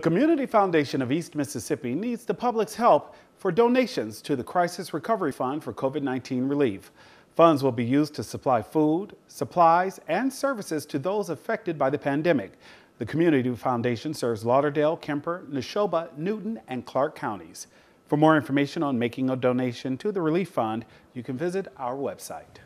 The Community Foundation of East Mississippi needs the public's help for donations to the Crisis Recovery Fund for COVID-19 relief. Funds will be used to supply food, supplies, and services to those affected by the pandemic. The Community Foundation serves Lauderdale, Kemper, Neshoba, Newton, and Clark counties. For more information on making a donation to the Relief Fund, you can visit our website.